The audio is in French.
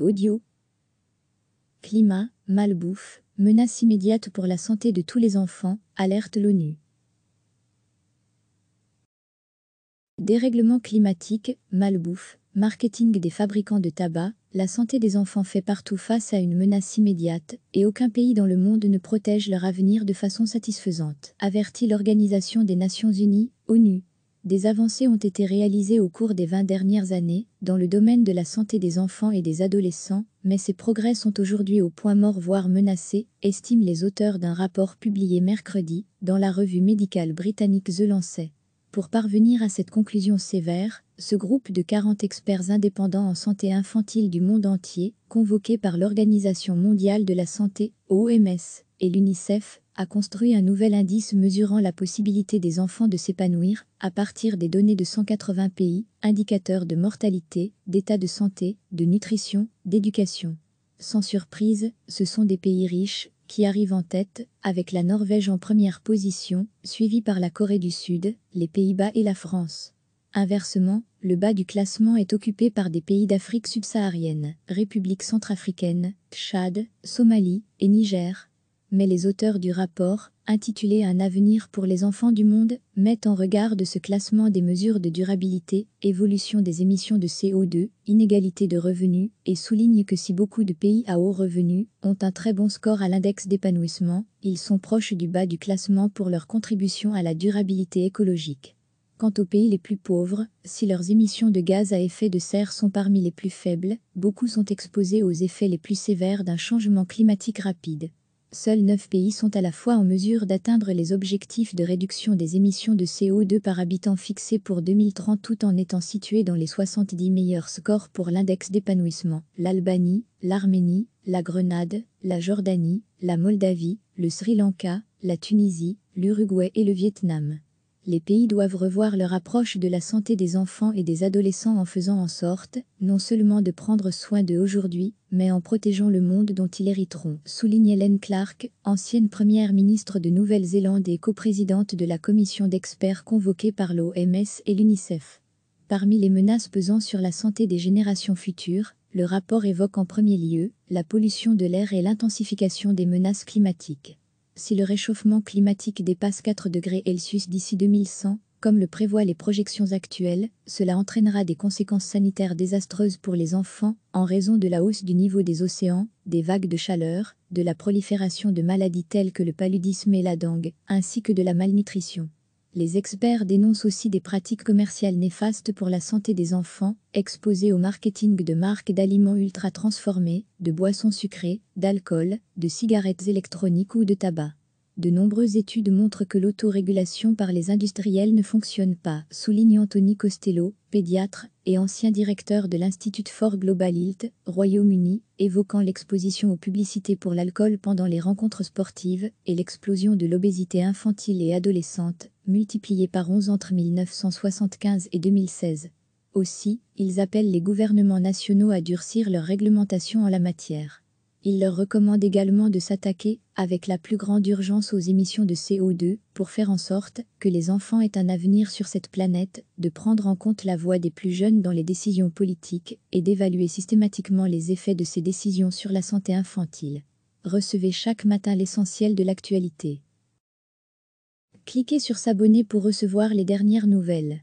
Audio. Climat, malbouffe, menace immédiate pour la santé de tous les enfants, alerte l'ONU. Dérèglement climatique, malbouffe, marketing des fabricants de tabac, la santé des enfants fait partout face à une menace immédiate et aucun pays dans le monde ne protège leur avenir de façon satisfaisante, avertit l'Organisation des Nations Unies, ONU des avancées ont été réalisées au cours des 20 dernières années dans le domaine de la santé des enfants et des adolescents, mais ces progrès sont aujourd'hui au point mort voire menacés, estiment les auteurs d'un rapport publié mercredi dans la revue médicale britannique The Lancet. Pour parvenir à cette conclusion sévère, ce groupe de 40 experts indépendants en santé infantile du monde entier, convoqué par l'Organisation mondiale de la santé, OMS, et l'UNICEF, a construit un nouvel indice mesurant la possibilité des enfants de s'épanouir à partir des données de 180 pays, indicateurs de mortalité, d'état de santé, de nutrition, d'éducation. Sans surprise, ce sont des pays riches qui arrivent en tête, avec la Norvège en première position, suivie par la Corée du Sud, les Pays-Bas et la France. Inversement, le bas du classement est occupé par des pays d'Afrique subsaharienne, République centrafricaine, Tchad, Somalie et Niger, mais les auteurs du rapport, intitulé Un avenir pour les enfants du monde, mettent en regard de ce classement des mesures de durabilité, évolution des émissions de CO2, inégalité de revenus, et soulignent que si beaucoup de pays à haut revenu ont un très bon score à l'index d'épanouissement, ils sont proches du bas du classement pour leur contribution à la durabilité écologique. Quant aux pays les plus pauvres, si leurs émissions de gaz à effet de serre sont parmi les plus faibles, beaucoup sont exposés aux effets les plus sévères d'un changement climatique rapide seuls 9 pays sont à la fois en mesure d'atteindre les objectifs de réduction des émissions de CO2 par habitant fixés pour 2030 tout en étant situés dans les 70 meilleurs scores pour l'index d'épanouissement. L'Albanie, l'Arménie, la Grenade, la Jordanie, la Moldavie, le Sri Lanka, la Tunisie, l'Uruguay et le Vietnam les pays doivent revoir leur approche de la santé des enfants et des adolescents en faisant en sorte, non seulement de prendre soin d'eux aujourd'hui, mais en protégeant le monde dont ils hériteront, souligne Hélène Clark, ancienne première ministre de Nouvelle-Zélande et coprésidente de la commission d'experts convoquée par l'OMS et l'UNICEF. Parmi les menaces pesant sur la santé des générations futures, le rapport évoque en premier lieu la pollution de l'air et l'intensification des menaces climatiques. Si le réchauffement climatique dépasse 4 degrés Celsius d'ici 2100, comme le prévoient les projections actuelles, cela entraînera des conséquences sanitaires désastreuses pour les enfants en raison de la hausse du niveau des océans, des vagues de chaleur, de la prolifération de maladies telles que le paludisme et la dengue, ainsi que de la malnutrition. Les experts dénoncent aussi des pratiques commerciales néfastes pour la santé des enfants, exposés au marketing de marques d'aliments ultra transformés, de boissons sucrées, d'alcool, de cigarettes électroniques ou de tabac. De nombreuses études montrent que l'autorégulation par les industriels ne fonctionne pas, souligne Anthony Costello, pédiatre et ancien directeur de l'Institut Fort Global Health, Royaume-Uni, évoquant l'exposition aux publicités pour l'alcool pendant les rencontres sportives et l'explosion de l'obésité infantile et adolescente, multipliée par 11 entre 1975 et 2016. Aussi, ils appellent les gouvernements nationaux à durcir leur réglementation en la matière. Il leur recommande également de s'attaquer avec la plus grande urgence aux émissions de CO2 pour faire en sorte que les enfants aient un avenir sur cette planète, de prendre en compte la voix des plus jeunes dans les décisions politiques et d'évaluer systématiquement les effets de ces décisions sur la santé infantile. Recevez chaque matin l'essentiel de l'actualité. Cliquez sur s'abonner pour recevoir les dernières nouvelles.